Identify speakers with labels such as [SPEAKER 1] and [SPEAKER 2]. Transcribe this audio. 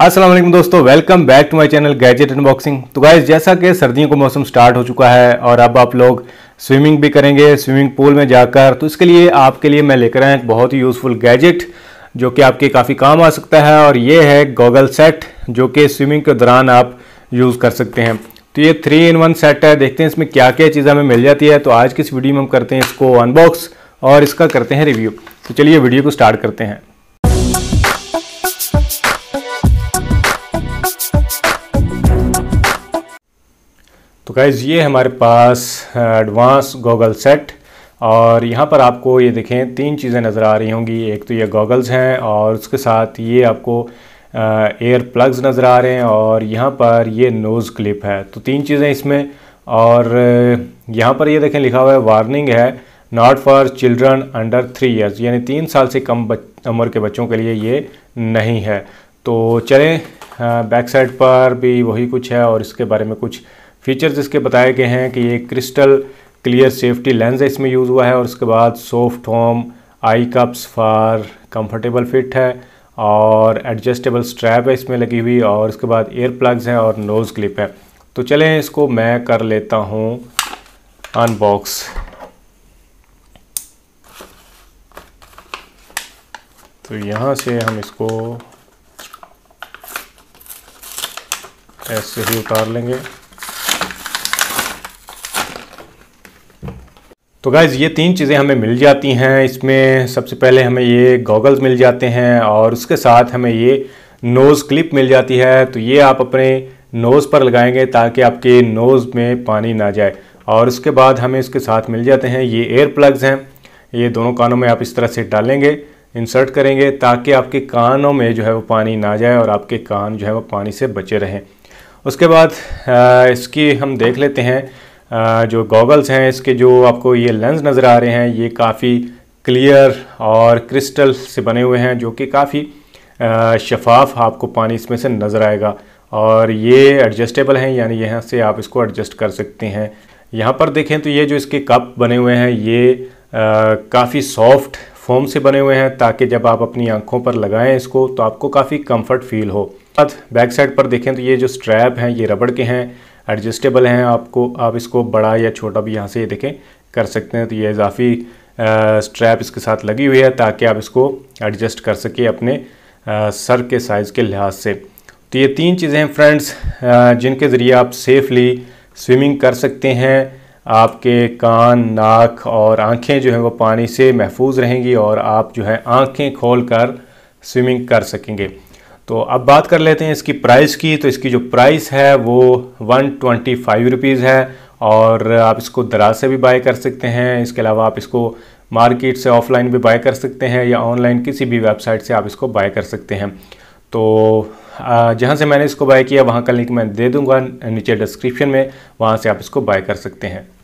[SPEAKER 1] अस्सलाम वालेकुम दोस्तों welcome back to my channel gadget unboxing तो गाइज जैसा कि सर्दियों का मौसम स्टार्ट हो चुका है और अब आप लोग स्विमिंग भी करेंगे स्विमिंग पूल में जाकर तो इसके लिए आपके लिए मैं लेकर आया एक बहुत ही यूज़फुल गैजेट जो कि आपके काफ़ी काम आ सकता है और ये है गॉगल सेट जो कि स्विमिंग के दौरान आप यूज़ कर सकते हैं तो ये थ्री इन वन सेट है देखते हैं इसमें क्या क्या चीज़ें हमें मिल जाती है तो आज की इस वीडियो में हम करते हैं इसको अनबॉक्स और इसका करते हैं रिव्यू तो चलिए वीडियो को स्टार्ट करते हैं गाइज़ ये हमारे पास एडवांस गॉगल सेट और यहाँ पर आपको ये देखें तीन चीज़ें नज़र आ रही होंगी एक तो ये गॉगल्स हैं और उसके साथ ये आपको एयर प्लग्स नज़र आ रहे हैं और यहाँ पर ये नोज़ क्लिप है तो तीन चीज़ें इसमें और यहाँ पर ये देखें लिखा हुआ है वार्निंग है not for children under three years यानी तीन साल से कम उम्र के बच्चों के लिए ये नहीं है तो चलें बैक साइड पर भी वही कुछ है और इसके बारे में कुछ फीचर्स इसके बताए गए हैं कि ये क्रिस्टल क्लियर सेफ्टी लेंस है इसमें यूज़ हुआ है और उसके बाद soft home eye cups for comfortable fit है और एडजस्टेबल स्ट्रैप है इसमें लगी हुई और उसके बाद एयर प्लग्स हैं और नोज़ क्लिप है तो चलें इसको मैं कर लेता हूँ अनबॉक्स तो यहाँ से हम इसको ऐसे ही उतार लेंगे तो गाइज़ ये तीन चीज़ें हमें मिल जाती हैं इसमें सबसे पहले हमें ये गॉगल्स मिल जाते हैं और उसके साथ हमें ये नोज़ क्लिप मिल जाती है तो ये आप अपने नोज़ पर लगाएंगे ताकि आपके नोज़ में पानी ना जाए और उसके बाद हमें इसके साथ मिल जाते हैं ये एयर प्लग्स हैं ये दोनों कानों में आप इस तरह से डालेंगे इंसर्ट करेंगे ताकि आपके कानों में जो है वो पानी ना जाए और आपके कान जो है वो पानी से बचे रहें उसके बाद इसकी हम देख लेते हैं जो गॉगल्स हैं इसके जो आपको ये लेंस नज़र आ रहे हैं ये काफ़ी क्लियर और क्रिस्टल से बने हुए हैं जो कि काफ़ी शफाफ आपको पानी इसमें से नज़र आएगा और ये एडजस्टेबल हैं यानी यहाँ से आप इसको एडजस्ट कर सकते हैं यहाँ पर देखें तो ये जो इसके कप बने हुए हैं ये काफ़ी सॉफ्ट फोम से बने हुए हैं ताकि जब आप अपनी आंखों पर लगाएं इसको तो आपको काफ़ी कंफर्ट फील हो बाद बैक साइड पर देखें तो ये जो स्ट्रैप हैं ये रबड़ के हैं एडजस्टेबल हैं आपको आप इसको बड़ा या छोटा भी यहाँ से ये देखें कर सकते हैं तो ये इजाफी स्ट्रैप इसके साथ लगी हुई है ताकि आप इसको एडजस्ट कर सके अपने आ, सर के साइज़ के लिहाज से तो ये तीन चीज़ें हैं फ्रेंड्स जिनके ज़रिए आप सेफली स्विमिंग कर सकते हैं आपके कान नाक और आंखें जो हैं वो पानी से महफूज रहेंगी और आप जो है आंखें खोल कर स्विमिंग कर सकेंगे तो अब बात कर लेते हैं इसकी प्राइस की तो इसकी जो प्राइस है वो वन ट्वेंटी फाइव रुपीज़ है और आप इसको दराज से भी बाय कर सकते हैं इसके अलावा आप इसको मार्केट से ऑफलाइन भी बाय कर सकते हैं या ऑनलाइन किसी भी वेबसाइट से आप इसको बाय कर सकते हैं तो जहाँ से मैंने इसको बाय किया वहाँ का लिंक मैं दे दूँगा नीचे डिस्क्रिप्शन में वहाँ से आप इसको बाय कर सकते हैं